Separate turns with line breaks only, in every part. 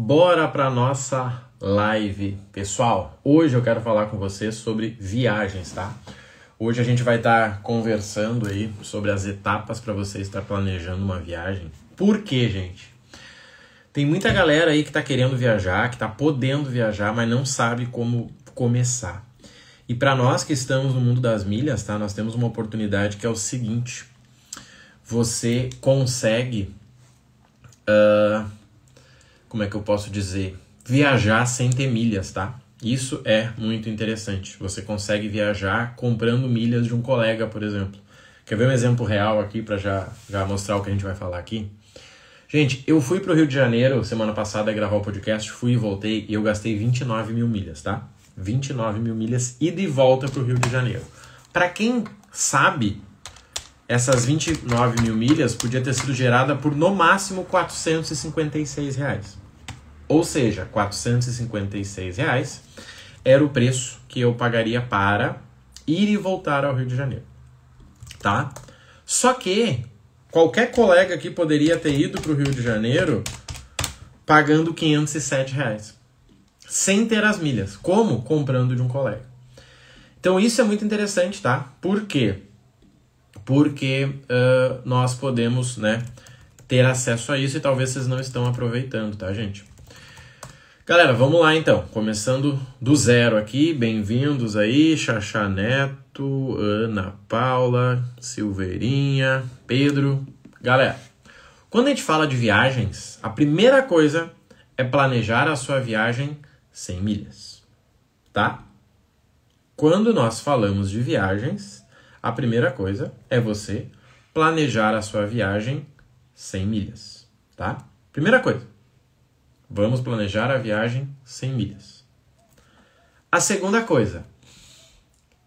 Bora para nossa live, pessoal. Hoje eu quero falar com vocês sobre viagens, tá? Hoje a gente vai estar tá conversando aí sobre as etapas para você estar planejando uma viagem. Por quê, gente? Tem muita galera aí que está querendo viajar, que está podendo viajar, mas não sabe como começar. E para nós que estamos no mundo das milhas, tá? Nós temos uma oportunidade que é o seguinte: você consegue uh, como é que eu posso dizer, viajar sem ter milhas, tá? Isso é muito interessante. Você consegue viajar comprando milhas de um colega, por exemplo. Quer ver um exemplo real aqui para já, já mostrar o que a gente vai falar aqui? Gente, eu fui para o Rio de Janeiro semana passada gravar o podcast, fui e voltei e eu gastei 29 mil milhas, tá? 29 mil milhas ida e de volta para o Rio de Janeiro. Para quem sabe, essas 29 mil milhas podia ter sido gerada por no máximo 456 reais. Ou seja, 456 reais era o preço que eu pagaria para ir e voltar ao Rio de Janeiro. Tá? Só que qualquer colega aqui poderia ter ido para o Rio de Janeiro pagando 507 reais. Sem ter as milhas. Como? Comprando de um colega. Então isso é muito interessante, tá? Por quê? porque uh, nós podemos né, ter acesso a isso e talvez vocês não estão aproveitando, tá, gente? Galera, vamos lá então, começando do zero aqui, bem-vindos aí, Xaxá Neto, Ana Paula, Silveirinha, Pedro. Galera, quando a gente fala de viagens, a primeira coisa é planejar a sua viagem sem milhas, tá? Quando nós falamos de viagens, a primeira coisa é você planejar a sua viagem 100 milhas, tá? Primeira coisa, vamos planejar a viagem 100 milhas. A segunda coisa,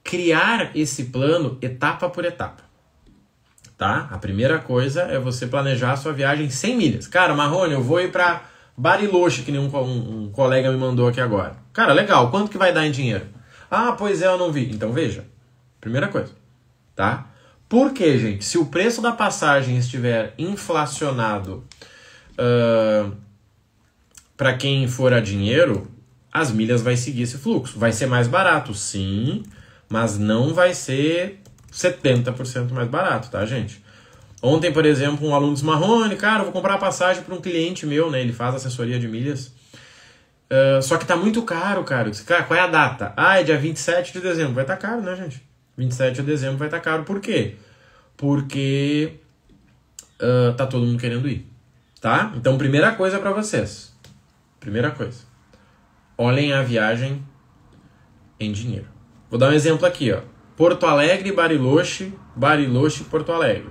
criar esse plano etapa por etapa. Tá? A primeira coisa é você planejar a sua viagem 100 milhas. Cara, Marrone, eu vou ir para Bariloche, que nenhum um, um colega me mandou aqui agora. Cara, legal, quanto que vai dar em dinheiro? Ah, pois é, eu não vi. Então veja. Primeira coisa tá? Porque, gente, se o preço da passagem estiver inflacionado uh, para quem for a dinheiro, as milhas vai seguir esse fluxo. Vai ser mais barato, sim, mas não vai ser 70% mais barato, tá, gente? Ontem, por exemplo, um aluno desmarrone, Marrone, cara, vou comprar a passagem para um cliente meu, né? Ele faz assessoria de milhas. Uh, só que tá muito caro, cara. Disse, cara, qual é a data? Ah, é dia 27 de dezembro. Vai estar tá caro, né, gente? 27 de dezembro vai estar tá caro. Por quê? Porque uh, tá todo mundo querendo ir, tá? Então, primeira coisa para vocês. Primeira coisa. Olhem a viagem em dinheiro. Vou dar um exemplo aqui, ó. Porto Alegre, Bariloche, Bariloche, Porto Alegre.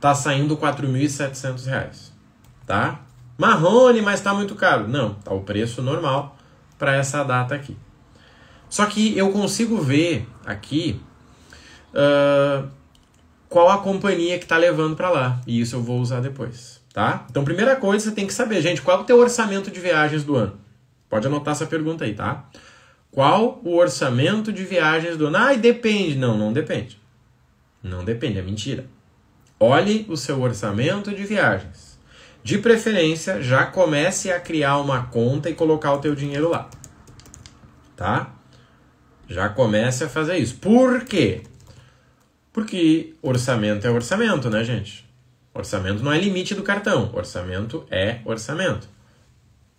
Tá saindo R$ 4.700, tá? Marrone, mas tá muito caro. Não, tá o preço normal para essa data aqui. Só que eu consigo ver aqui uh, qual a companhia que está levando para lá. E isso eu vou usar depois, tá? Então, primeira coisa, você tem que saber, gente, qual é o teu orçamento de viagens do ano? Pode anotar essa pergunta aí, tá? Qual o orçamento de viagens do ano? Ah, depende. Não, não depende. Não depende, é mentira. Olhe o seu orçamento de viagens. De preferência, já comece a criar uma conta e colocar o teu dinheiro lá. Tá? Já comece a fazer isso. Por quê? Porque orçamento é orçamento, né, gente? Orçamento não é limite do cartão. Orçamento é orçamento.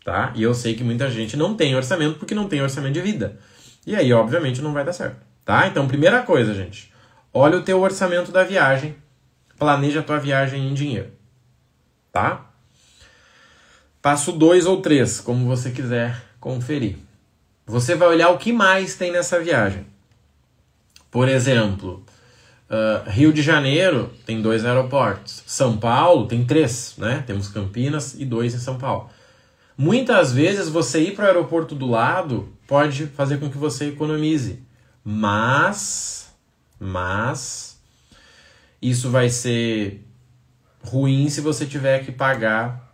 Tá? E eu sei que muita gente não tem orçamento porque não tem orçamento de vida. E aí, obviamente, não vai dar certo. Tá? Então, primeira coisa, gente. Olha o teu orçamento da viagem. Planeja a tua viagem em dinheiro. Tá? Passo 2 ou 3, como você quiser conferir. Você vai olhar o que mais tem nessa viagem. Por exemplo, uh, Rio de Janeiro tem dois aeroportos, São Paulo tem três, né? Temos Campinas e dois em São Paulo. Muitas vezes você ir para o aeroporto do lado pode fazer com que você economize, mas, mas isso vai ser ruim se você tiver que pagar,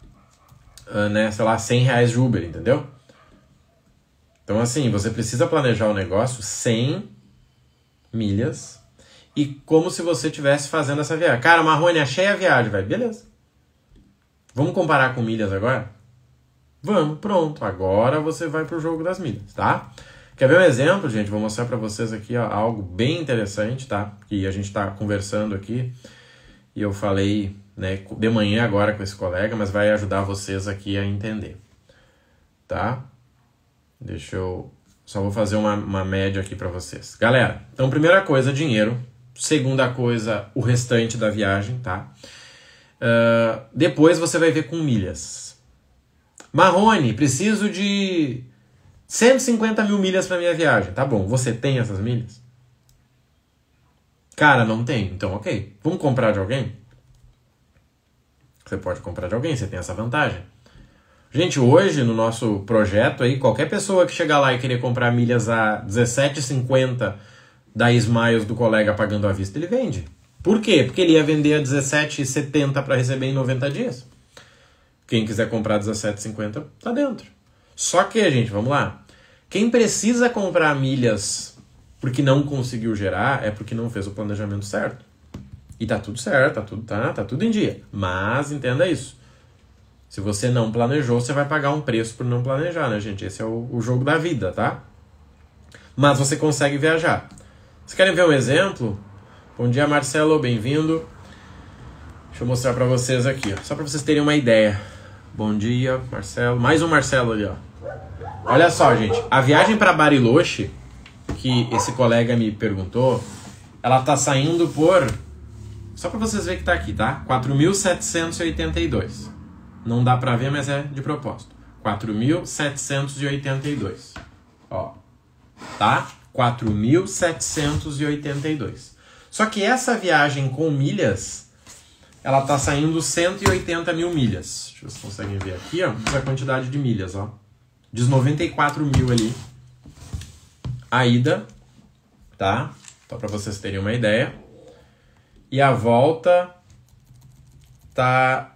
uh, né, sei lá, 100 reais de Uber, entendeu? Então, assim, você precisa planejar o um negócio 100 milhas e como se você estivesse fazendo essa viagem. Cara, Marrone, achei a viagem, vai. Beleza. Vamos comparar com milhas agora? Vamos, pronto. Agora você vai pro jogo das milhas, tá? Quer ver um exemplo, gente? Vou mostrar para vocês aqui ó, algo bem interessante, tá? Que a gente está conversando aqui e eu falei né, de manhã agora com esse colega, mas vai ajudar vocês aqui a entender, tá? Deixa eu. Só vou fazer uma, uma média aqui para vocês. Galera, então, primeira coisa, dinheiro. Segunda coisa, o restante da viagem, tá? Uh, depois você vai ver com milhas. Marrone, preciso de 150 mil milhas para minha viagem. Tá bom, você tem essas milhas? Cara, não tem. Então, ok. Vamos comprar de alguém? Você pode comprar de alguém, você tem essa vantagem. Gente, hoje no nosso projeto aí, qualquer pessoa que chegar lá e querer comprar milhas a 17,50 da Smiles do colega pagando à vista, ele vende. Por quê? Porque ele ia vender a 17,70 para receber em 90 dias. Quem quiser comprar 17,50 tá dentro. Só que, gente, vamos lá. Quem precisa comprar milhas porque não conseguiu gerar é porque não fez o planejamento certo. E tá tudo certo, tá tudo tá, tá tudo em dia. Mas entenda isso. Se você não planejou, você vai pagar um preço por não planejar, né, gente? Esse é o, o jogo da vida, tá? Mas você consegue viajar. Vocês querem ver um exemplo? Bom dia, Marcelo, bem-vindo. Deixa eu mostrar para vocês aqui, ó, só para vocês terem uma ideia. Bom dia, Marcelo. Mais um Marcelo ali, ó. Olha só, gente, a viagem para Bariloche, que esse colega me perguntou, ela tá saindo por só para vocês verem que tá aqui, tá? 4.782. Não dá para ver, mas é de propósito. 4.782. Ó. Tá? 4.782. Só que essa viagem com milhas, ela tá saindo 180 mil milhas. Deixa eu ver se conseguem ver aqui, ó. Essa quantidade de milhas, ó. Diz 94 mil ali. A ida, tá? Só para vocês terem uma ideia. E a volta tá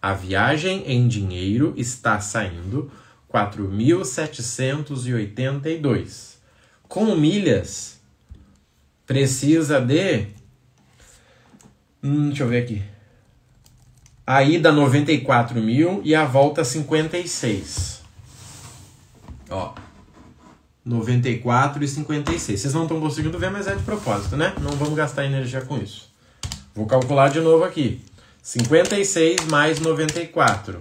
A viagem em dinheiro está saindo 4.782. Com milhas, precisa de. Hum, deixa eu ver aqui. A ida 94 mil e a volta 56. Ó. 94 e 56. Vocês não estão conseguindo ver, mas é de propósito, né? Não vamos gastar energia com isso. Vou calcular de novo aqui. 56 mais 94.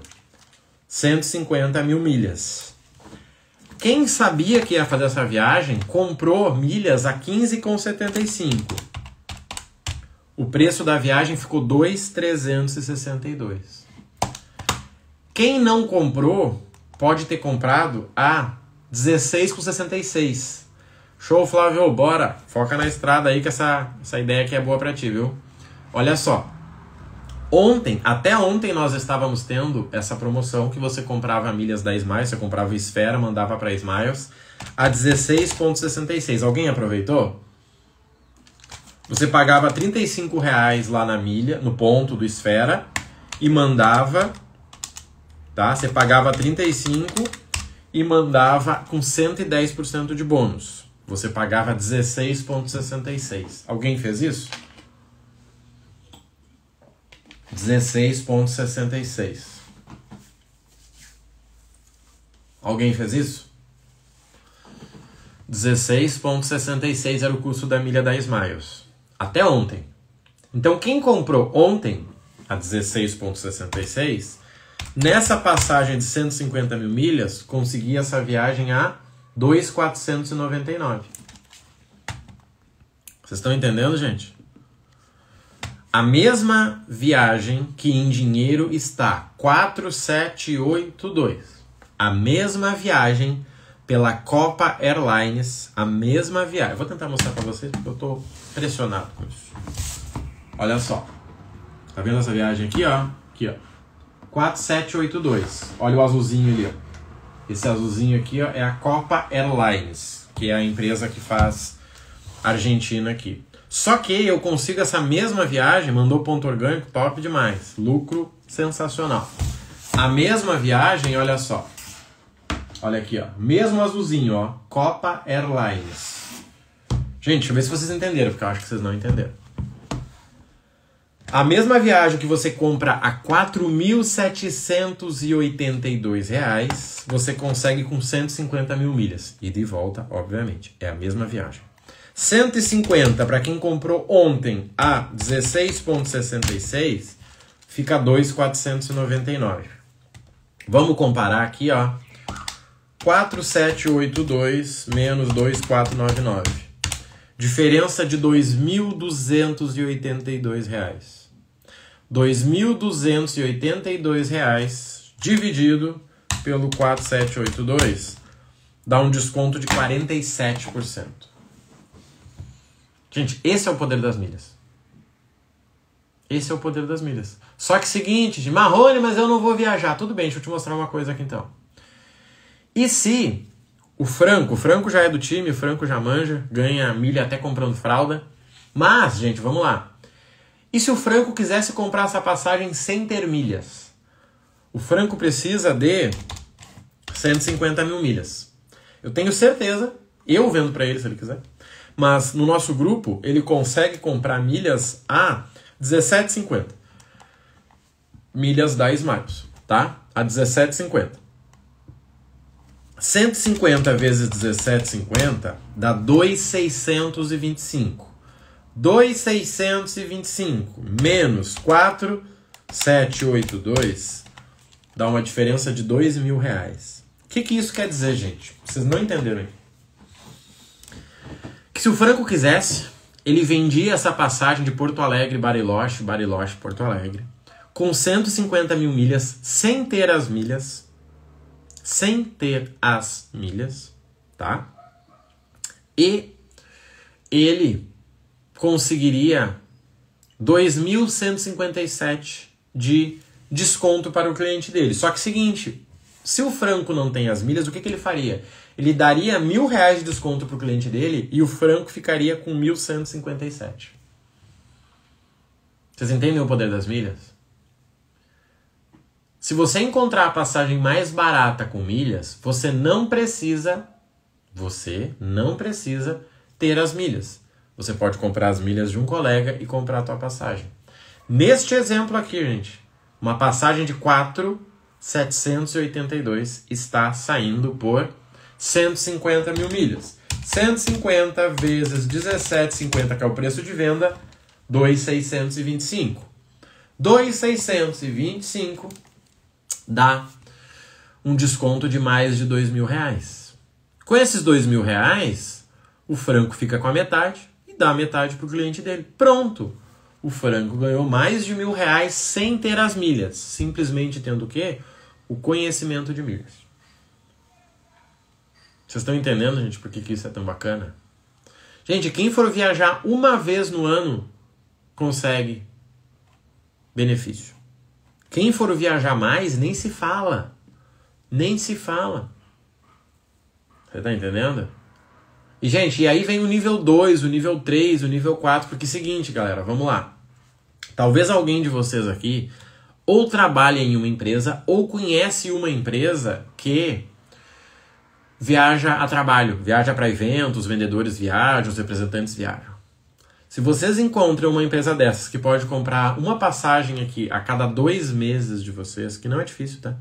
150 mil milhas. Quem sabia que ia fazer essa viagem comprou milhas a 15,75. O preço da viagem ficou 2,362. Quem não comprou pode ter comprado a 16,66. Show, Flávio, bora! Foca na estrada aí que essa, essa ideia aqui é boa pra ti, viu? Olha só, Ontem, até ontem nós estávamos tendo essa promoção que você comprava milhas da Smiles, você comprava Esfera, mandava para Smiles a 16.66. Alguém aproveitou? Você pagava 35 reais lá na milha, no ponto do Esfera e mandava, tá? Você pagava 35 e mandava com 110% de bônus. Você pagava 16.66. Alguém fez isso? 16,66. Alguém fez isso? 16,66 era o custo da milha 10 miles. Até ontem. Então, quem comprou ontem a 16,66, nessa passagem de 150 mil milhas, conseguia essa viagem a 2,499. Vocês estão entendendo, gente? A mesma viagem que em dinheiro está 4782. A mesma viagem pela Copa Airlines, a mesma viagem. vou tentar mostrar para vocês porque eu estou pressionado com isso. Olha só. Tá vendo essa viagem aqui, ó? Aqui, ó. 4782. Olha o azulzinho ali, ó. Esse azulzinho aqui, ó, é a Copa Airlines, que é a empresa que faz Argentina aqui. Só que eu consigo essa mesma viagem, mandou ponto orgânico, top demais. Lucro sensacional. A mesma viagem, olha só. Olha aqui, ó. Mesmo azulzinho, ó. Copa Airlines. Gente, deixa eu ver se vocês entenderam, porque eu acho que vocês não entenderam. A mesma viagem que você compra a R$ 4.782, você consegue com 150 mil milhas. E de volta, obviamente. É a mesma viagem. 150 para quem comprou ontem a 16,66 fica 2,499. Vamos comparar aqui, ó. 4782 menos 2499. Diferença de R$ 2.282. R$ 2.282 dividido pelo 4782 dá um desconto de 47%. Gente, esse é o poder das milhas. Esse é o poder das milhas. Só que seguinte, de Marrone, mas eu não vou viajar. Tudo bem, deixa eu te mostrar uma coisa aqui então. E se o Franco, o Franco já é do time, o Franco já manja, ganha milha até comprando fralda. Mas, gente, vamos lá. E se o Franco quisesse comprar essa passagem sem ter milhas? O Franco precisa de 150 mil milhas. Eu tenho certeza, eu vendo para ele se ele quiser, mas no nosso grupo, ele consegue comprar milhas a 17,50. Milhas da Smiles, tá? A 17,50. 150 vezes 17,50 dá 2,625. 2,625 menos 4,782 dá uma diferença de 2 mil reais. O que, que isso quer dizer, gente? Vocês não entenderam aí que se o Franco quisesse, ele vendia essa passagem de Porto Alegre, Bariloche, Bariloche, Porto Alegre, com 150 mil milhas, sem ter as milhas, sem ter as milhas, tá? E ele conseguiria 2.157 de desconto para o cliente dele. Só que seguinte, se o Franco não tem as milhas, o que, que ele faria? ele daria mil reais de desconto para o cliente dele e o Franco ficaria com 1.157. Vocês entendem o poder das milhas? Se você encontrar a passagem mais barata com milhas, você não precisa, você não precisa ter as milhas. Você pode comprar as milhas de um colega e comprar a tua passagem. Neste exemplo aqui, gente, uma passagem de 4,782 está saindo por 150 mil milhas. 150 vezes 17,50, que é o preço de venda, 2,625. 2,625 dá um desconto de mais de dois mil reais. Com esses dois mil reais, o franco fica com a metade e dá a metade para o cliente dele. Pronto! O franco ganhou mais de mil reais sem ter as milhas, simplesmente tendo o quê? O conhecimento de milhas. Vocês estão entendendo, gente, por que, que isso é tão bacana? Gente, quem for viajar uma vez no ano consegue benefício. Quem for viajar mais, nem se fala. Nem se fala. Você tá entendendo? E, gente, e aí vem o nível 2, o nível 3, o nível 4, porque é o seguinte, galera, vamos lá. Talvez alguém de vocês aqui ou trabalha em uma empresa ou conhece uma empresa que viaja a trabalho, viaja para eventos, vendedores viajam, os representantes viajam. Se vocês encontram uma empresa dessas que pode comprar uma passagem aqui a cada dois meses de vocês, que não é difícil, tá?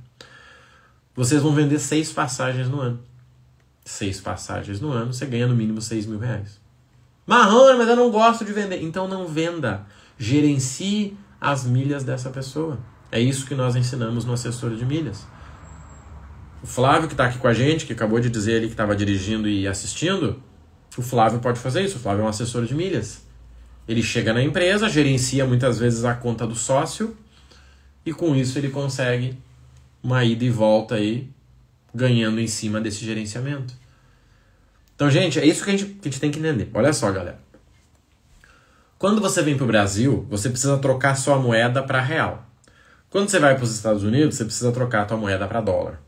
Vocês vão vender seis passagens no ano. Seis passagens no ano, você ganha no mínimo seis mil reais. Marrone, mas eu não gosto de vender. Então não venda. Gerencie as milhas dessa pessoa. É isso que nós ensinamos no assessor de milhas. O Flávio, que está aqui com a gente, que acabou de dizer ali que estava dirigindo e assistindo, o Flávio pode fazer isso. O Flávio é um assessor de milhas. Ele chega na empresa, gerencia muitas vezes a conta do sócio e com isso ele consegue uma ida e volta aí, ganhando em cima desse gerenciamento. Então, gente, é isso que a gente, que a gente tem que entender. Olha só, galera. Quando você vem para o Brasil, você precisa trocar sua moeda para real. Quando você vai para os Estados Unidos, você precisa trocar sua moeda para dólar.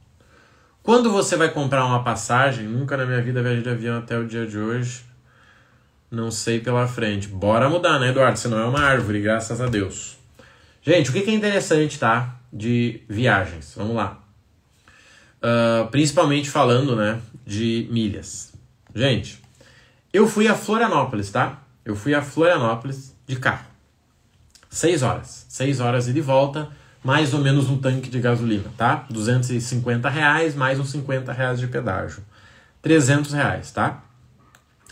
Quando você vai comprar uma passagem, nunca na minha vida viajei de avião até o dia de hoje. Não sei pela frente. Bora mudar, né, Eduardo? Senão é uma árvore, graças a Deus. Gente, o que é interessante, tá? De viagens. Vamos lá. Uh, principalmente falando, né? De milhas. Gente, eu fui a Florianópolis, tá? Eu fui a Florianópolis de carro. Seis horas. Seis horas e de volta mais ou menos um tanque de gasolina, tá? 250 reais mais uns 50 reais de pedágio. 300 reais, tá?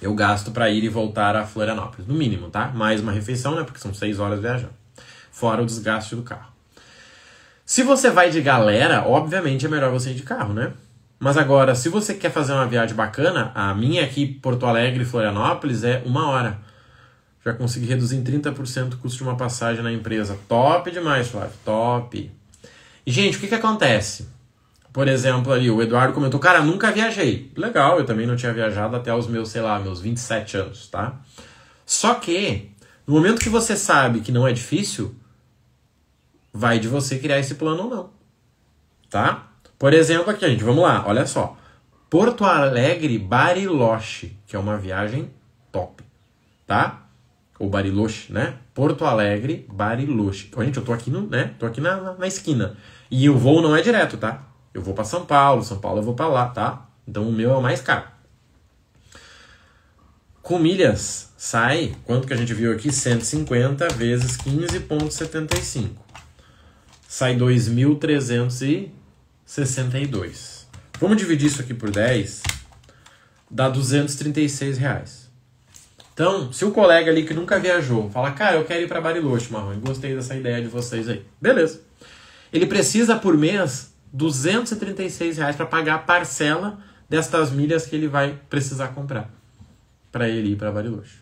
Eu gasto para ir e voltar a Florianópolis, no mínimo, tá? Mais uma refeição, né? Porque são 6 horas viajando. Fora o desgaste do carro. Se você vai de galera, obviamente é melhor você ir de carro, né? Mas agora, se você quer fazer uma viagem bacana, a minha aqui, Porto Alegre e Florianópolis, é uma hora já consegui reduzir em 30% o custo de uma passagem na empresa. Top demais, Flávio, top. E, gente, o que, que acontece? Por exemplo, ali o Eduardo comentou, cara, nunca viajei. Legal, eu também não tinha viajado até os meus, sei lá, meus 27 anos, tá? Só que, no momento que você sabe que não é difícil, vai de você criar esse plano ou não, tá? Por exemplo, aqui, gente, vamos lá, olha só. Porto Alegre, Bariloche, que é uma viagem top, tá? ou Bariloche, né? Porto Alegre, Bariloche. Gente, eu tô aqui, no, né? tô aqui na, na, na esquina. E o voo não é direto, tá? Eu vou para São Paulo, São Paulo eu vou para lá, tá? Então o meu é o mais caro. Com milhas, sai, quanto que a gente viu aqui? 150 vezes 15,75. Sai 2.362. Vamos dividir isso aqui por 10, dá 236 reais. Então, se o colega ali que nunca viajou fala, cara, eu quero ir para Bariloche, Marrone, gostei dessa ideia de vocês aí. Beleza. Ele precisa por mês 236 reais para pagar a parcela destas milhas que ele vai precisar comprar para ele ir para Bariloche.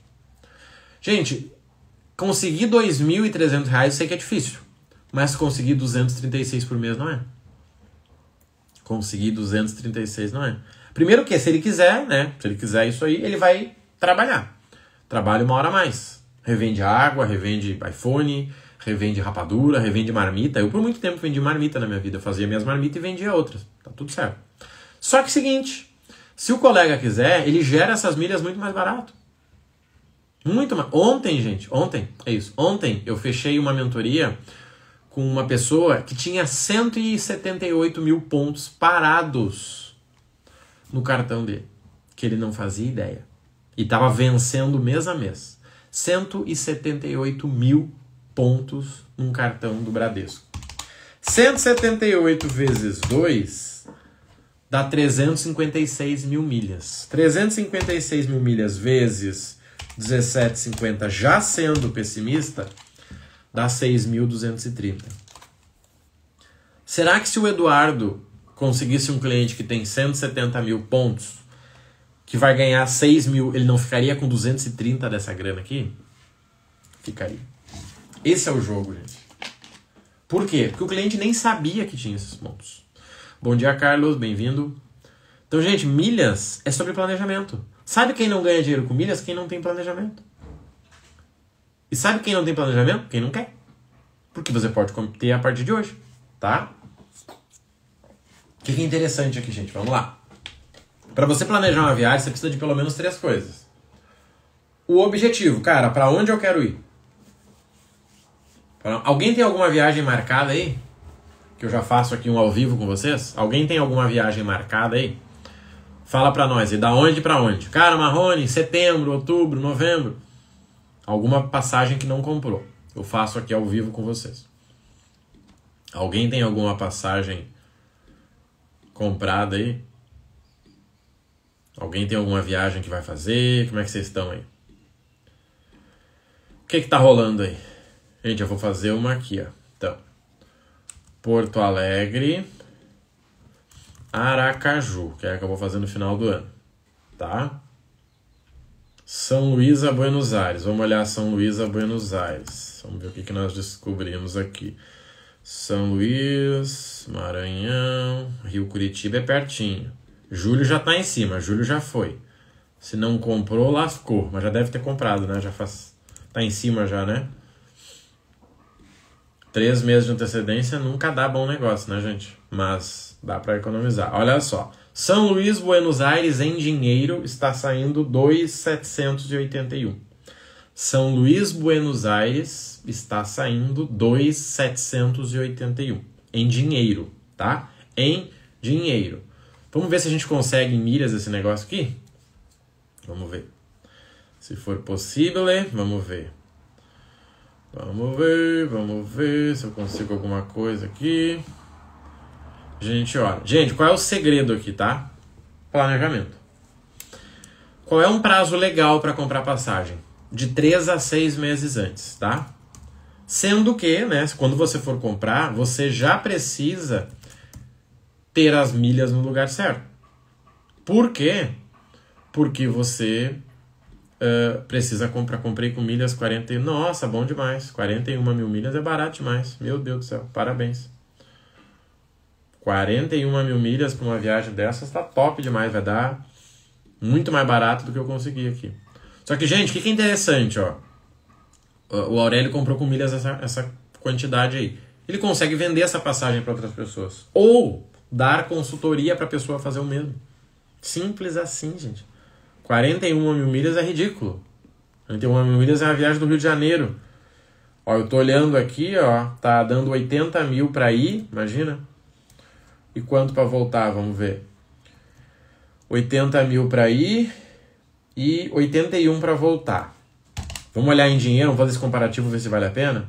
Gente, conseguir 2.300 reais sei que é difícil, mas conseguir 236 por mês não é. Conseguir 236 não é. Primeiro que, se ele quiser, né? Se ele quiser isso aí, ele vai trabalhar trabalha uma hora a mais. Revende água, revende iPhone, revende rapadura, revende marmita. Eu por muito tempo vendi marmita na minha vida. Eu fazia minhas marmitas e vendia outras. Tá tudo certo. Só que é seguinte, se o colega quiser, ele gera essas milhas muito mais barato. Muito mais. Ontem, gente, ontem, é isso. Ontem eu fechei uma mentoria com uma pessoa que tinha 178 mil pontos parados no cartão dele, que ele não fazia ideia e estava vencendo mês a mês. 178 mil pontos num cartão do Bradesco. 178 vezes 2 dá 356 mil milhas. 356 mil milhas vezes 17,50, já sendo pessimista, dá 6.230. Será que se o Eduardo conseguisse um cliente que tem 170 mil pontos, que vai ganhar 6 mil, ele não ficaria com 230 dessa grana aqui? ficaria Esse é o jogo, gente. Por quê? Porque o cliente nem sabia que tinha esses pontos. Bom dia, Carlos, bem-vindo. Então, gente, milhas é sobre planejamento. Sabe quem não ganha dinheiro com milhas? Quem não tem planejamento. E sabe quem não tem planejamento? Quem não quer. Porque você pode ter a partir de hoje, tá? O que é interessante aqui, gente? Vamos lá. Para você planejar uma viagem, você precisa de pelo menos três coisas. O objetivo, cara, para onde eu quero ir? Alguém tem alguma viagem marcada aí? Que eu já faço aqui um ao vivo com vocês. Alguém tem alguma viagem marcada aí? Fala para nós, e da onde para onde? Cara, Marrone, setembro, outubro, novembro. Alguma passagem que não comprou. Eu faço aqui ao vivo com vocês. Alguém tem alguma passagem comprada aí? Alguém tem alguma viagem que vai fazer? Como é que vocês estão aí? O que que tá rolando aí? Gente, eu vou fazer uma aqui, ó. Então, Porto Alegre, Aracaju, que é a que eu vou fazer no final do ano, tá? São Luís a Buenos Aires. Vamos olhar São Luís a Buenos Aires. Vamos ver o que, que nós descobrimos aqui. São Luís, Maranhão, Rio Curitiba é pertinho. Julho já está em cima, julho já foi. Se não comprou, lascou. Mas já deve ter comprado, né? Já faz. Tá em cima já, né? Três meses de antecedência nunca dá bom negócio, né, gente? Mas dá para economizar. Olha só. São Luís, Buenos Aires, em dinheiro, está saindo 2,781. São Luís, Buenos Aires, está saindo 2,781. Em dinheiro, tá? Em dinheiro. Vamos ver se a gente consegue em milhas esse negócio aqui? Vamos ver. Se for possível, vamos ver. Vamos ver, vamos ver se eu consigo alguma coisa aqui. Gente, olha. Gente, qual é o segredo aqui, tá? Planejamento. Qual é um prazo legal para comprar passagem? De 3 a 6 meses antes, tá? Sendo que, né, quando você for comprar, você já precisa ter as milhas no lugar certo. Por quê? Porque você uh, precisa comprar. Comprei com milhas 40. Nossa, bom demais. 41 mil milhas é barato demais. Meu Deus do céu, parabéns. 41 mil milhas para uma viagem dessas está top demais. Vai dar muito mais barato do que eu consegui aqui. Só que, gente, o que, que é interessante, ó? O Aurélio comprou com milhas essa, essa quantidade aí. Ele consegue vender essa passagem para outras pessoas. Ou dar consultoria para a pessoa fazer o mesmo. Simples assim, gente. 41 mil milhas é ridículo. 41 mil milhas é uma viagem do Rio de Janeiro. Ó, eu tô olhando aqui, ó, tá dando 80 mil para ir, imagina. E quanto para voltar? Vamos ver. 80 mil para ir e 81 para voltar. Vamos olhar em dinheiro, vamos fazer esse comparativo, ver se vale a pena.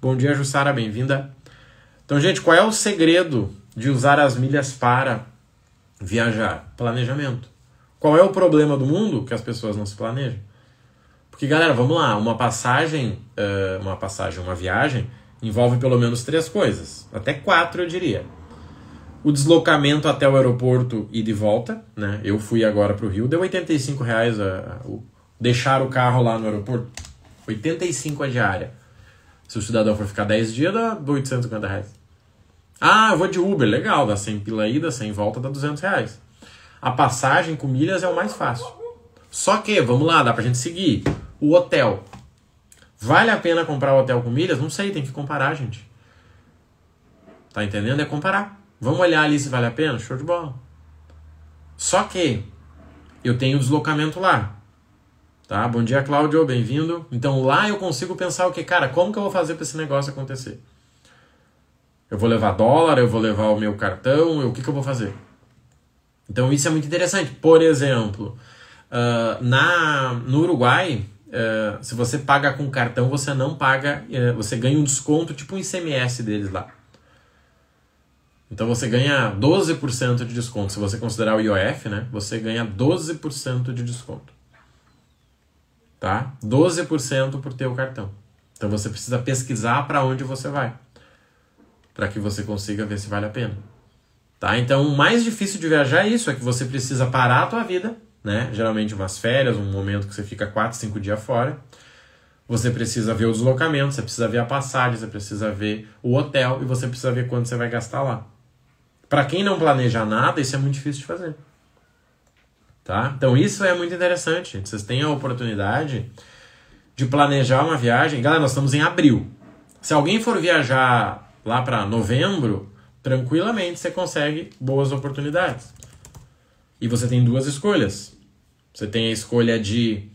Bom dia, Jussara, bem-vinda. Então, gente, qual é o segredo de usar as milhas para viajar? Planejamento. Qual é o problema do mundo? Que as pessoas não se planejam. Porque, galera, vamos lá, uma passagem, eh, uma passagem, uma viagem, envolve pelo menos três coisas. Até quatro, eu diria. O deslocamento até o aeroporto e de volta, né? Eu fui agora para o Rio, deu 85 reais a, a, deixar o carro lá no aeroporto. 85 a diária. Se o cidadão for ficar 10 dias, dá 850 reais. Ah, eu vou de Uber, legal, dá 100 pila ida, 100 volta, dá 200 reais. A passagem com milhas é o mais fácil. Só que, vamos lá, dá pra gente seguir. O hotel. Vale a pena comprar o hotel com milhas? Não sei, tem que comparar, gente. Tá entendendo? É comparar. Vamos olhar ali se vale a pena? Show de bola. Só que eu tenho deslocamento lá. Tá? Bom dia, Cláudio, bem-vindo. Então lá eu consigo pensar o que, cara, como que eu vou fazer para esse negócio acontecer? Eu vou levar dólar, eu vou levar o meu cartão, eu, o que, que eu vou fazer? Então isso é muito interessante. Por exemplo, uh, na, no Uruguai, uh, se você paga com cartão, você não paga, uh, você ganha um desconto tipo um ICMS deles lá. Então você ganha 12% de desconto. Se você considerar o IOF, né? Você ganha 12% de desconto tá? 12% por ter o cartão. Então você precisa pesquisar para onde você vai, para que você consiga ver se vale a pena. Tá? Então, o mais difícil de viajar é isso, é que você precisa parar a tua vida, né? Geralmente umas férias, um momento que você fica 4, 5 dias fora. Você precisa ver o deslocamento, você precisa ver a passagem, você precisa ver o hotel e você precisa ver quanto você vai gastar lá. Para quem não planeja nada, isso é muito difícil de fazer. Tá? Então isso é muito interessante. Vocês têm a oportunidade de planejar uma viagem. Galera, nós estamos em abril. Se alguém for viajar lá para novembro, tranquilamente você consegue boas oportunidades. E você tem duas escolhas. Você tem a escolha de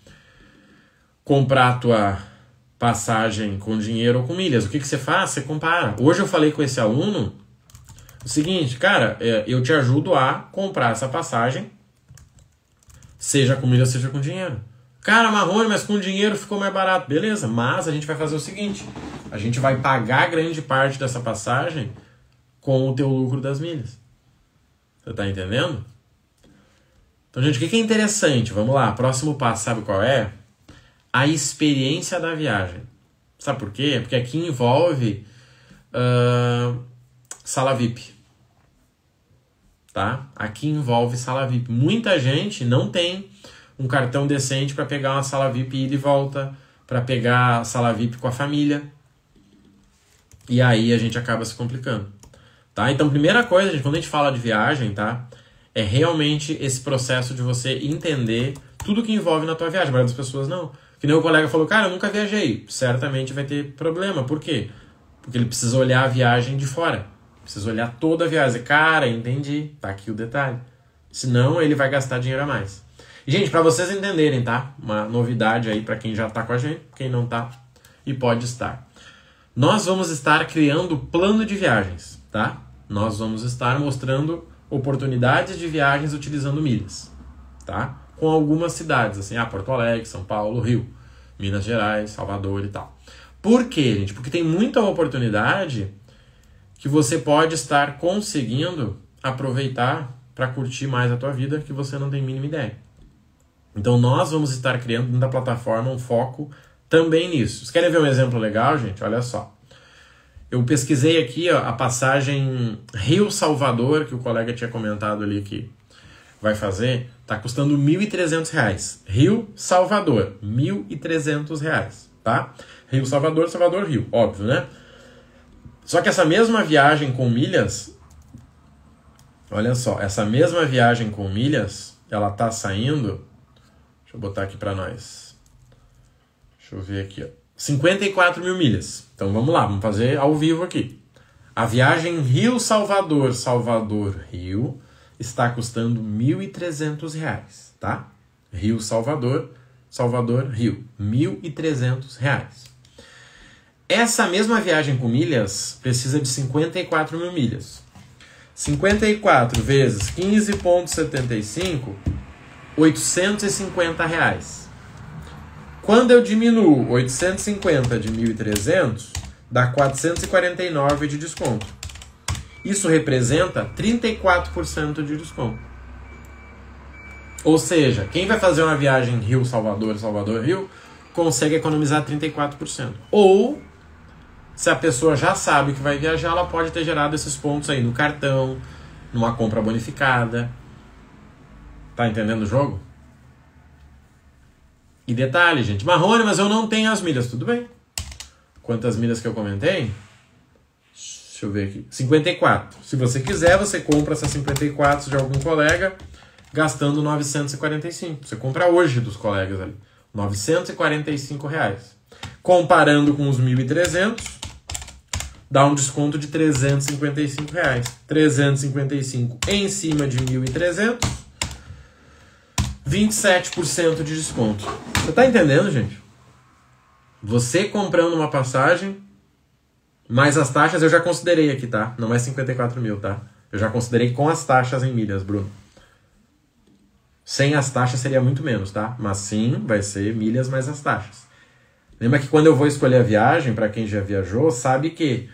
comprar a tua passagem com dinheiro ou com milhas. O que, que você faz? Você compara. Hoje eu falei com esse aluno o seguinte, cara, é, eu te ajudo a comprar essa passagem Seja com milhas seja com dinheiro. Cara, Marrone, mas com dinheiro ficou mais barato. Beleza, mas a gente vai fazer o seguinte: a gente vai pagar grande parte dessa passagem com o teu lucro das milhas. Você tá entendendo? Então, gente, o que é interessante? Vamos lá, próximo passo, sabe qual é? A experiência da viagem. Sabe por quê? Porque aqui envolve uh, sala VIP tá? Aqui envolve sala VIP. Muita gente não tem um cartão decente para pegar uma sala VIP e ir e volta, para pegar a sala VIP com a família. E aí a gente acaba se complicando, tá? Então, primeira coisa, gente, quando a gente fala de viagem, tá? É realmente esse processo de você entender tudo que envolve na tua viagem. A maioria das pessoas não. Que nem o colega falou, cara, eu nunca viajei. Certamente vai ter problema. Por quê? Porque ele precisa olhar a viagem de fora. Precisa olhar toda a viagem. Cara, entendi. Tá aqui o detalhe. Senão ele vai gastar dinheiro a mais. gente, para vocês entenderem, tá? Uma novidade aí para quem já tá com a gente, quem não tá e pode estar. Nós vamos estar criando plano de viagens, tá? Nós vamos estar mostrando oportunidades de viagens utilizando milhas, tá? Com algumas cidades, assim, ah, Porto Alegre, São Paulo, Rio, Minas Gerais, Salvador e tal. Por quê, gente? Porque tem muita oportunidade que você pode estar conseguindo aproveitar para curtir mais a tua vida que você não tem mínima ideia. Então nós vamos estar criando na plataforma um foco também nisso. Vocês querem ver um exemplo legal, gente? Olha só. Eu pesquisei aqui ó, a passagem Rio Salvador, que o colega tinha comentado ali que vai fazer, tá custando R$ 1.300. Rio Salvador, R$ 1.300, tá? Rio Salvador, Salvador Rio, óbvio, né? Só que essa mesma viagem com milhas, olha só, essa mesma viagem com milhas, ela tá saindo, deixa eu botar aqui para nós, deixa eu ver aqui, ó, 54 mil milhas. Então vamos lá, vamos fazer ao vivo aqui. A viagem Rio-Salvador, Salvador-Rio, está custando R$ 1.300, tá? Rio-Salvador, Salvador-Rio, R$ 1.300. Essa mesma viagem com milhas precisa de 54 mil milhas. 54 vezes 15,75, 850 reais. Quando eu diminuo 850 de 1.300, dá 449 de desconto. Isso representa 34% de desconto. Ou seja, quem vai fazer uma viagem Rio-Salvador, Salvador-Rio, consegue economizar 34%. Ou se a pessoa já sabe que vai viajar, ela pode ter gerado esses pontos aí no cartão, numa compra bonificada. Tá entendendo o jogo? E detalhe, gente, Marrone, mas eu não tenho as milhas, tudo bem? Quantas milhas que eu comentei? Deixa eu ver aqui. 54. Se você quiser, você compra essas 54 de algum colega, gastando 945. Você compra hoje dos colegas ali. 945 reais. Comparando com os 1.300, dá um desconto de 355 reais. 355 em cima de 1.300, 27% de desconto. Você tá entendendo, gente? Você comprando uma passagem, mais as taxas eu já considerei aqui, tá? Não é 54 mil, tá? Eu já considerei com as taxas em milhas, Bruno. Sem as taxas seria muito menos, tá? Mas sim, vai ser milhas mais as taxas. Lembra que quando eu vou escolher a viagem, para quem já viajou, sabe que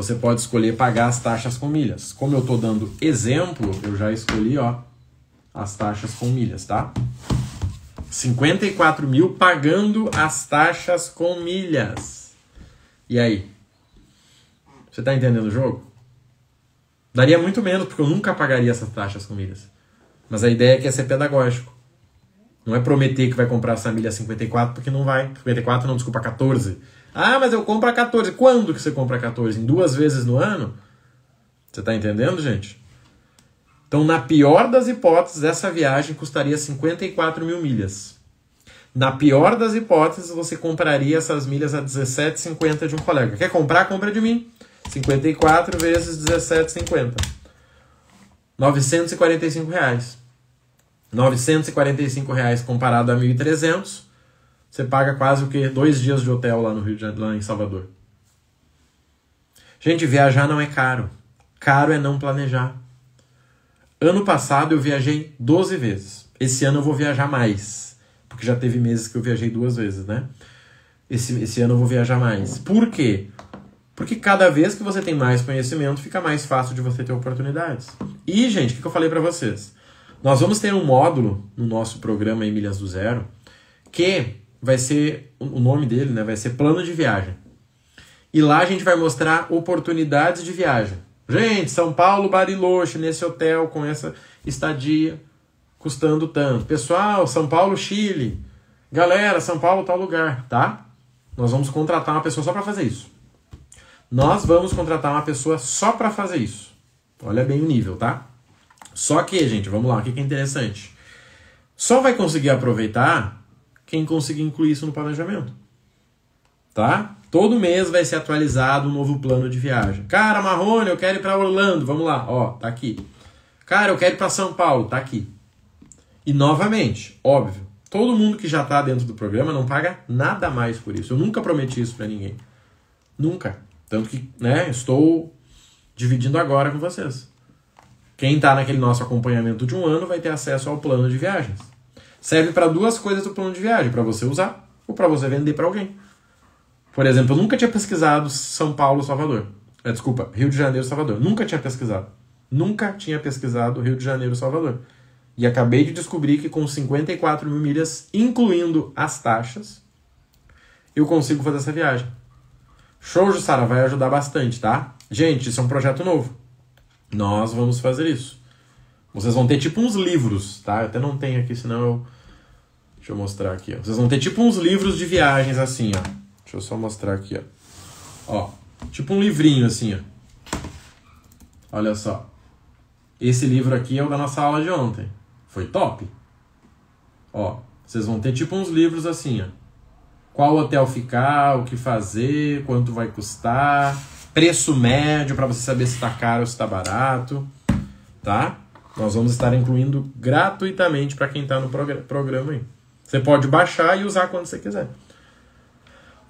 você pode escolher pagar as taxas com milhas. Como eu estou dando exemplo, eu já escolhi ó, as taxas com milhas, tá? 54 mil pagando as taxas com milhas. E aí? Você está entendendo o jogo? Daria muito menos, porque eu nunca pagaria essas taxas com milhas. Mas a ideia é que é ser pedagógico. Não é prometer que vai comprar essa milha 54, porque não vai. 54 não, desculpa, 14. Ah, mas eu compro a 14. Quando que você compra a 14? Em duas vezes no ano? Você está entendendo, gente? Então, na pior das hipóteses, essa viagem custaria 54 mil milhas. Na pior das hipóteses, você compraria essas milhas a 17,50 de um colega. Quer comprar? Compra de mim. 54 vezes 17,50. 945 reais. 945 reais comparado a 1.300 você paga quase o quê? Dois dias de hotel lá no Rio de Janeiro, lá em Salvador. Gente, viajar não é caro. Caro é não planejar. Ano passado eu viajei 12 vezes. Esse ano eu vou viajar mais. Porque já teve meses que eu viajei duas vezes, né? Esse, esse ano eu vou viajar mais. Por quê? Porque cada vez que você tem mais conhecimento, fica mais fácil de você ter oportunidades. E, gente, o que, que eu falei para vocês? Nós vamos ter um módulo no nosso programa Emílias do Zero que vai ser o nome dele, né? Vai ser plano de viagem. E lá a gente vai mostrar oportunidades de viagem. Gente, São Paulo, Bariloche, nesse hotel com essa estadia custando tanto. Pessoal, São Paulo, Chile. Galera, São Paulo, tal lugar, tá? Nós vamos contratar uma pessoa só para fazer isso. Nós vamos contratar uma pessoa só para fazer isso. Olha bem o nível, tá? Só que, gente, vamos lá, o que é interessante? Só vai conseguir aproveitar quem conseguir incluir isso no planejamento. Tá? Todo mês vai ser atualizado um novo plano de viagem. Cara, Marrone, eu quero ir para Orlando. Vamos lá, ó, tá aqui. Cara, eu quero ir para São Paulo, tá aqui. E novamente, óbvio, todo mundo que já tá dentro do programa não paga nada mais por isso. Eu nunca prometi isso para ninguém. Nunca. Tanto que, né, estou dividindo agora com vocês. Quem está naquele nosso acompanhamento de um ano vai ter acesso ao plano de viagens serve para duas coisas do plano de viagem, para você usar ou para você vender para alguém. Por exemplo, eu nunca tinha pesquisado São Paulo Salvador. É, desculpa, Rio de Janeiro Salvador. Nunca tinha pesquisado. Nunca tinha pesquisado Rio de Janeiro Salvador. E acabei de descobrir que com 54 mil milhas, incluindo as taxas, eu consigo fazer essa viagem. Show, Jussara, vai ajudar bastante, tá? Gente, isso é um projeto novo. Nós vamos fazer isso. Vocês vão ter tipo uns livros, tá? Eu até não tenho aqui, senão eu. Deixa eu mostrar aqui, ó. Vocês vão ter tipo uns livros de viagens assim, ó. Deixa eu só mostrar aqui, ó. Ó, tipo um livrinho assim, ó. Olha só. Esse livro aqui é o da nossa aula de ontem. Foi top. Ó, vocês vão ter tipo uns livros assim, ó. Qual hotel ficar, o que fazer, quanto vai custar, preço médio para você saber se tá caro ou se tá barato, tá? Nós vamos estar incluindo gratuitamente para quem está no prog programa aí. Você pode baixar e usar quando você quiser.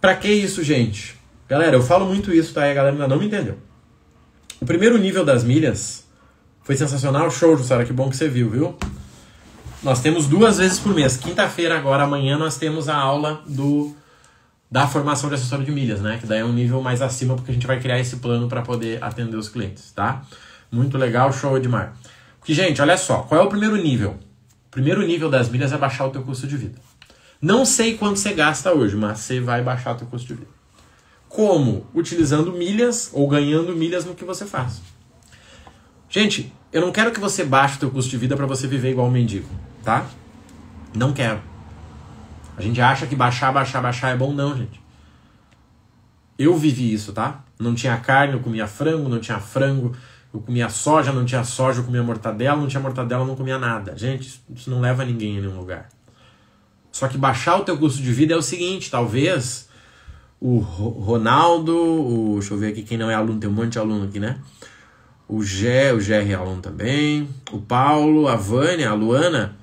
Para que isso, gente? Galera, eu falo muito isso, tá? E a galera ainda não me entendeu. O primeiro nível das milhas foi sensacional. Show, Jussara, que bom que você viu, viu? Nós temos duas vezes por mês. Quinta-feira, agora, amanhã, nós temos a aula do da formação de assessor de milhas, né? Que daí é um nível mais acima, porque a gente vai criar esse plano para poder atender os clientes, tá? Muito legal, show, Edmar. Que, gente, olha só, qual é o primeiro nível? O primeiro nível das milhas é baixar o teu custo de vida. Não sei quanto você gasta hoje, mas você vai baixar o teu custo de vida. Como? Utilizando milhas ou ganhando milhas no que você faz. Gente, eu não quero que você baixe o teu custo de vida para você viver igual um mendigo, tá? Não quero. A gente acha que baixar, baixar, baixar é bom, não, gente. Eu vivi isso, tá? Não tinha carne, eu comia frango, não tinha frango, eu comia soja, não tinha soja, eu comia mortadela, não tinha mortadela, não comia nada. Gente, isso não leva ninguém a nenhum lugar. Só que baixar o teu custo de vida é o seguinte, talvez o Ronaldo, o, deixa eu ver aqui quem não é aluno, tem um monte de aluno aqui, né? O Gé, o Gé é aluno também, o Paulo, a Vânia, a Luana,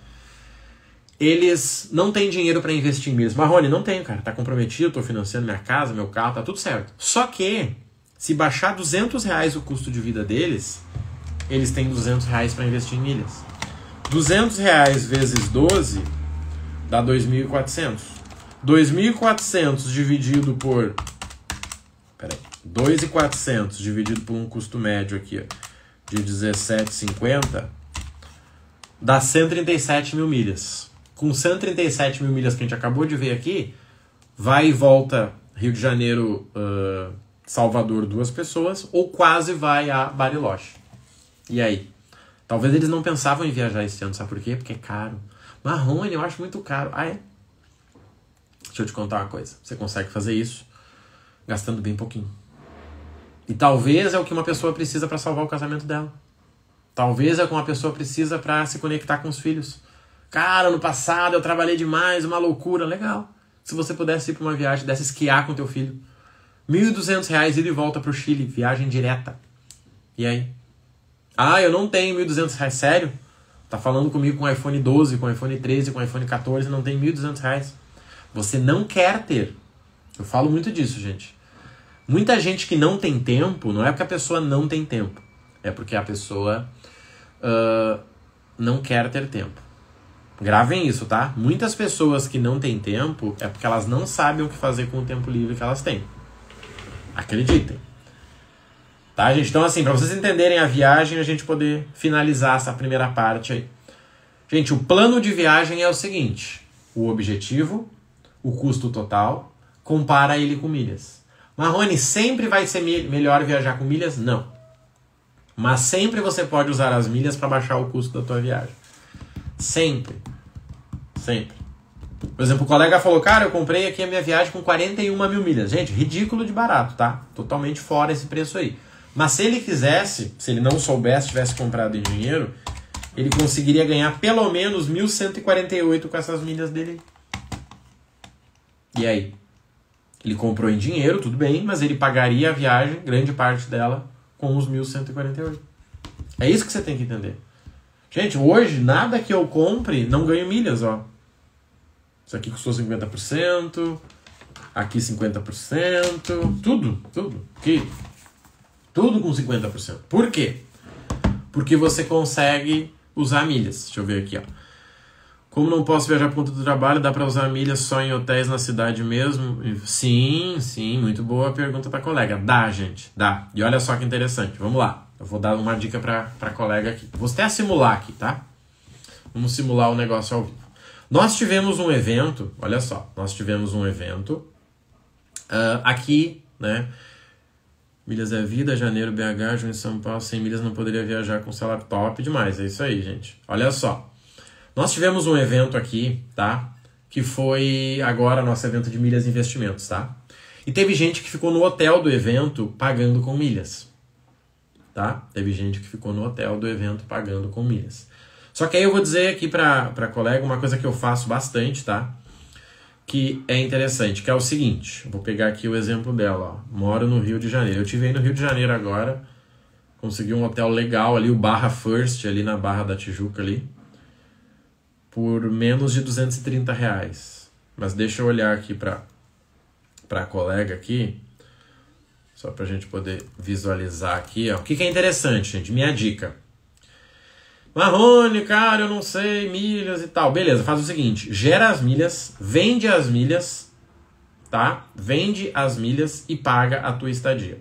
eles não têm dinheiro para investir em Mas Marrone, não tenho, cara, tá comprometido, tô financiando minha casa, meu carro, tá tudo certo. Só que se baixar 200 reais o custo de vida deles, eles têm 200 reais para investir em milhas. 200 reais vezes 12 dá 2.400. 2.400 dividido por... Peraí. 2.400 dividido por um custo médio aqui ó, de 17,50 dá 137 mil milhas. Com 137 mil milhas que a gente acabou de ver aqui, vai e volta Rio de Janeiro... Uh, Salvador duas pessoas, ou quase vai a Bariloche. E aí? Talvez eles não pensavam em viajar esse ano, sabe por quê? Porque é caro. Marrone, eu acho muito caro. Ah, é? Deixa eu te contar uma coisa. Você consegue fazer isso gastando bem pouquinho. E talvez é o que uma pessoa precisa para salvar o casamento dela. Talvez é o que uma pessoa precisa para se conectar com os filhos. Cara, no passado eu trabalhei demais, uma loucura. Legal. Se você pudesse ir para uma viagem, pudesse esquiar com teu filho R$ 1.200 ele volta para o Chile, viagem direta. E aí? Ah, eu não tenho R$ 1.200, sério? Tá falando comigo com iPhone 12, com iPhone 13, com iPhone 14, não tem R$ 1.200. Você não quer ter. Eu falo muito disso, gente. Muita gente que não tem tempo, não é porque a pessoa não tem tempo. É porque a pessoa uh, não quer ter tempo. Gravem isso, tá? Muitas pessoas que não têm tempo é porque elas não sabem o que fazer com o tempo livre que elas têm. Acreditem. Tá, gente? Então, assim, para vocês entenderem a viagem, a gente poder finalizar essa primeira parte aí. Gente, o plano de viagem é o seguinte: o objetivo, o custo total, compara ele com milhas. Marrone, sempre vai ser melhor viajar com milhas? Não. Mas sempre você pode usar as milhas para baixar o custo da tua viagem. Sempre. Sempre. Por exemplo, o colega falou, cara, eu comprei aqui a minha viagem com 41 mil milhas. Gente, ridículo de barato, tá? Totalmente fora esse preço aí. Mas se ele quisesse, se ele não soubesse, tivesse comprado em dinheiro, ele conseguiria ganhar pelo menos 1.148 com essas milhas dele. E aí? Ele comprou em dinheiro, tudo bem, mas ele pagaria a viagem, grande parte dela, com os 1.148. É isso que você tem que entender. Gente, hoje, nada que eu compre não ganho milhas, ó. Isso aqui custou 50%, aqui 50%, tudo, tudo. Aqui, tudo com 50%. Por quê? Porque você consegue usar milhas. Deixa eu ver aqui, ó. Como não posso viajar por conta do trabalho, dá para usar milhas só em hotéis na cidade mesmo? Sim, sim, muito boa pergunta para colega. Dá, gente, dá. E olha só que interessante, vamos lá. Eu vou dar uma dica para colega aqui. Vou até simular aqui, tá? Vamos simular o negócio ao vivo. Nós tivemos um evento, olha só, nós tivemos um evento uh, aqui, né? Milhas é vida, janeiro, BH, junho, São Paulo, sem milhas não poderia viajar com seu laptop, demais, é isso aí, gente. Olha só, nós tivemos um evento aqui, tá? Que foi agora nosso evento de milhas investimentos, tá? E teve gente que ficou no hotel do evento pagando com milhas, tá? Teve gente que ficou no hotel do evento pagando com milhas. Só que aí eu vou dizer aqui para colega uma coisa que eu faço bastante, tá? Que é interessante, que é o seguinte. Vou pegar aqui o exemplo dela, ó. Moro no Rio de Janeiro. Eu tive aí no Rio de Janeiro agora. Consegui um hotel legal ali, o Barra First, ali na Barra da Tijuca ali. Por menos de 230 reais. Mas deixa eu olhar aqui para para a colega aqui, só para a gente poder visualizar aqui. Ó. O que, que é interessante, gente? Minha dica. Marrone, cara, eu não sei, milhas e tal. Beleza, faz o seguinte: gera as milhas, vende as milhas, tá? Vende as milhas e paga a tua estadia.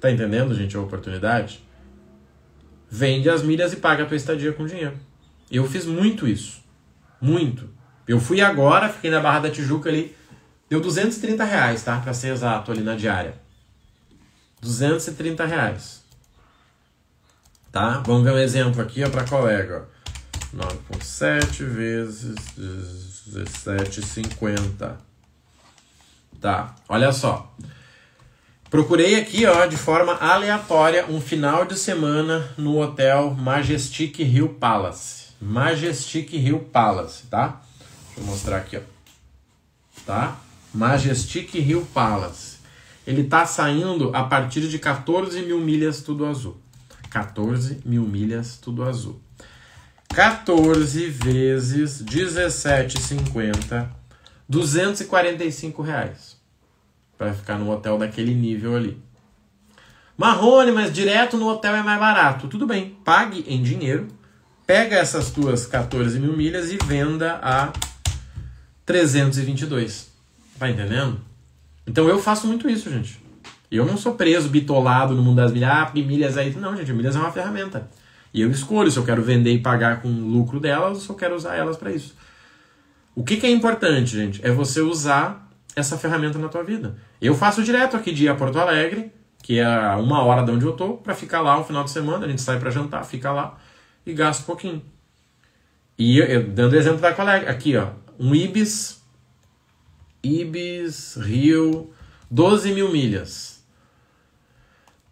Tá entendendo, gente, a oportunidade? Vende as milhas e paga a tua estadia com dinheiro. Eu fiz muito isso. Muito. Eu fui agora, fiquei na Barra da Tijuca ali. Deu 230 reais, tá? Pra ser exato, ali na diária. 230 reais tá? Vamos ver um exemplo aqui para colega. 9,7 vezes 17,50. Tá, olha só. Procurei aqui, ó, de forma aleatória, um final de semana no hotel Majestic Rio Palace. Majestic Rio Palace, tá? Deixa eu mostrar aqui, ó. Tá? Majestic Rio Palace. Ele tá saindo a partir de 14 mil milhas tudo azul. 14 mil milhas, tudo azul. 14 vezes 17,50, 245 reais. Para ficar no hotel daquele nível ali. Marrone, mas direto no hotel é mais barato. Tudo bem, pague em dinheiro, pega essas tuas 14 mil milhas e venda a 322. Tá entendendo? Então eu faço muito isso, gente. Eu não sou preso, bitolado no mundo das milhas. Ah, milhas aí é Não, gente, milhas é uma ferramenta. E eu escolho se eu quero vender e pagar com o lucro delas ou se eu quero usar elas para isso. O que, que é importante, gente? É você usar essa ferramenta na tua vida. Eu faço direto aqui de a Porto Alegre, que é uma hora de onde eu tô, para ficar lá um final de semana. A gente sai para jantar, fica lá e gasta um pouquinho. E eu, eu, dando exemplo da colega, aqui ó, um Ibis, Ibis Rio, 12 mil milhas.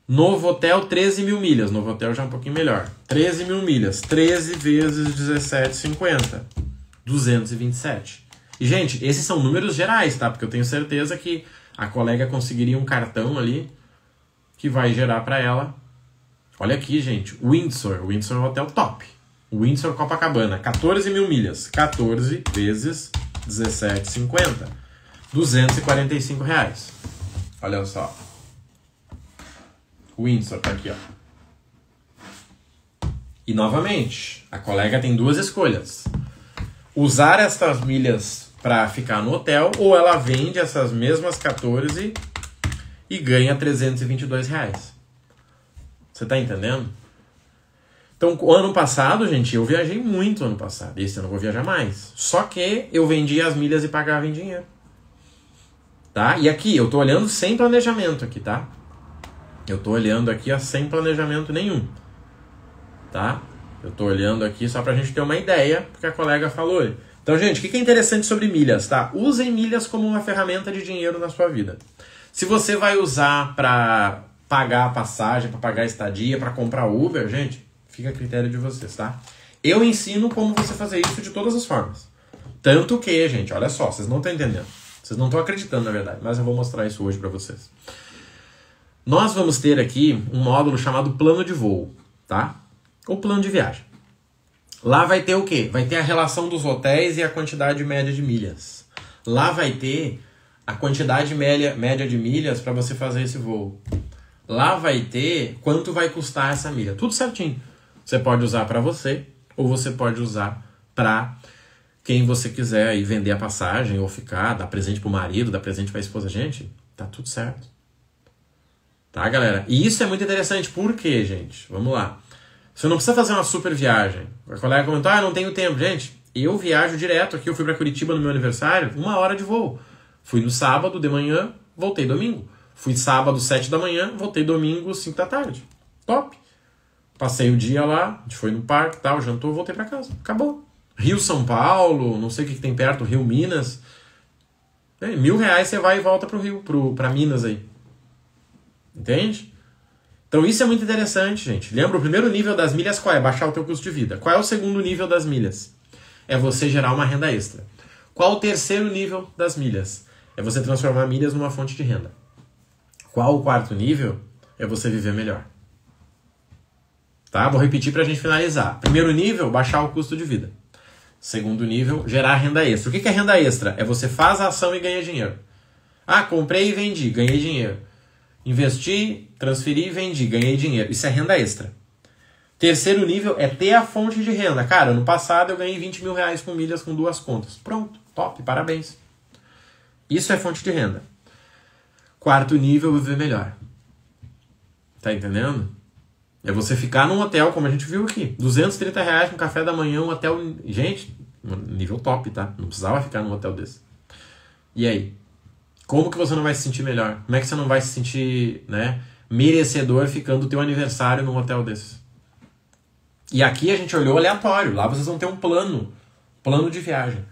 Novo hotel, 13 mil milhas. Novo hotel já é um pouquinho melhor. 13 mil milhas. 13 vezes 17,50. 227. E, gente, esses são números gerais, tá? Porque eu tenho certeza que a colega conseguiria um cartão ali que vai gerar para ela. Olha aqui, gente. Windsor. Windsor é um hotel top. Windsor Copacabana. 14 mil milhas. 14 vezes 17,50. 245 reais. Olha só. O Windsor tá aqui, ó. E novamente, a colega tem duas escolhas: usar estas milhas para ficar no hotel ou ela vende essas mesmas 14 e ganha 322 reais. Você tá entendendo? Então, ano passado, gente, eu viajei muito ano passado. Esse ano eu vou viajar mais. Só que eu vendia as milhas e pagava em dinheiro. Tá? E aqui, eu tô olhando sem planejamento aqui, tá? Eu estou olhando aqui sem planejamento nenhum, tá? Eu estou olhando aqui só para a gente ter uma ideia, porque a colega falou. Então, gente, o que é interessante sobre milhas, tá? Usem milhas como uma ferramenta de dinheiro na sua vida. Se você vai usar para pagar a passagem, para pagar a estadia, para comprar Uber, gente, fica a critério de vocês, tá? Eu ensino como você fazer isso de todas as formas. Tanto que, gente, olha só, vocês não estão entendendo. Vocês não estão acreditando, na verdade, mas eu vou mostrar isso hoje para vocês. Nós vamos ter aqui um módulo chamado plano de voo, tá? Ou plano de viagem. Lá vai ter o quê? Vai ter a relação dos hotéis e a quantidade média de milhas. Lá vai ter a quantidade média, média de milhas para você fazer esse voo. Lá vai ter quanto vai custar essa milha. Tudo certinho. Você pode usar para você ou você pode usar para quem você quiser aí vender a passagem ou ficar, dar presente para o marido, dar presente para a esposa. Gente, tá tudo certo. Tá, galera? E isso é muito interessante. Por quê, gente? Vamos lá. Você não precisa fazer uma super viagem. A colega comentou, ah, não tenho tempo. Gente, eu viajo direto aqui. Eu fui para Curitiba no meu aniversário, uma hora de voo. Fui no sábado de manhã, voltei domingo. Fui sábado, sete da manhã, voltei domingo, cinco da tarde. Top! Passei o dia lá, a gente foi no parque tal, jantou, voltei para casa. Acabou. Rio São Paulo, não sei o que, que tem perto, Rio Minas. Mil reais você vai e volta pro Rio, pro, pra Minas aí. Entende? Então isso é muito interessante, gente. Lembra, o primeiro nível das milhas qual é? Baixar o teu custo de vida. Qual é o segundo nível das milhas? É você gerar uma renda extra. Qual o terceiro nível das milhas? É você transformar milhas numa fonte de renda. Qual o quarto nível? É você viver melhor. Tá? Vou repetir para a gente finalizar. Primeiro nível, baixar o custo de vida. Segundo nível, gerar renda extra. O que é renda extra? É você faz a ação e ganha dinheiro. Ah, comprei e vendi, ganhei dinheiro. Investi, transferi, vendi, ganhei dinheiro. Isso é renda extra. Terceiro nível é ter a fonte de renda. Cara, ano passado eu ganhei 20 mil reais com milhas com duas contas. Pronto, top, parabéns. Isso é fonte de renda. Quarto nível, viver melhor. Tá entendendo? É você ficar num hotel, como a gente viu aqui. 230 reais com café da manhã, um hotel. Gente, nível top, tá? Não precisava ficar num hotel desse. E aí? Como que você não vai se sentir melhor? Como é que você não vai se sentir, né, merecedor ficando o teu aniversário num hotel desses? E aqui a gente olhou aleatório. Lá vocês vão ter um plano, plano de viagem.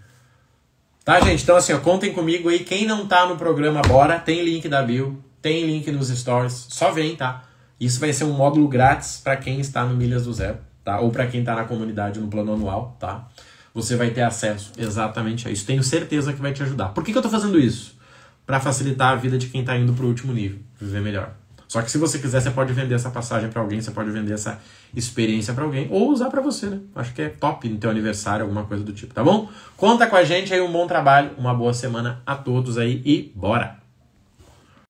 Tá, gente? Então assim, ó, contem comigo aí. Quem não tá no programa bora, tem link da bio, tem link nos stories. Só vem, tá? Isso vai ser um módulo grátis para quem está no Milhas do Zero, tá? Ou para quem está na comunidade no plano anual, tá? Você vai ter acesso exatamente a isso. Tenho certeza que vai te ajudar. Por que, que eu estou fazendo isso? para facilitar a vida de quem está indo para o último nível, viver melhor. Só que se você quiser, você pode vender essa passagem para alguém, você pode vender essa experiência para alguém, ou usar para você, né? Acho que é top no teu aniversário, alguma coisa do tipo, tá bom? Conta com a gente aí, um bom trabalho, uma boa semana a todos aí e bora!